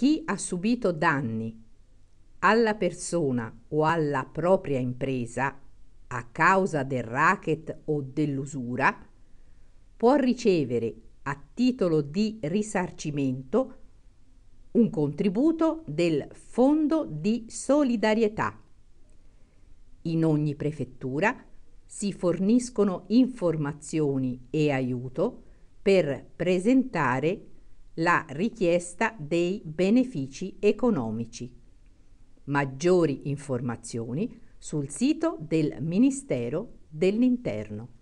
Chi ha subito danni alla persona o alla propria impresa a causa del racket o dell'usura può ricevere a titolo di risarcimento un contributo del Fondo di solidarietà. In ogni prefettura si forniscono informazioni e aiuto per presentare la richiesta dei benefici economici. Maggiori informazioni sul sito del Ministero dell'Interno.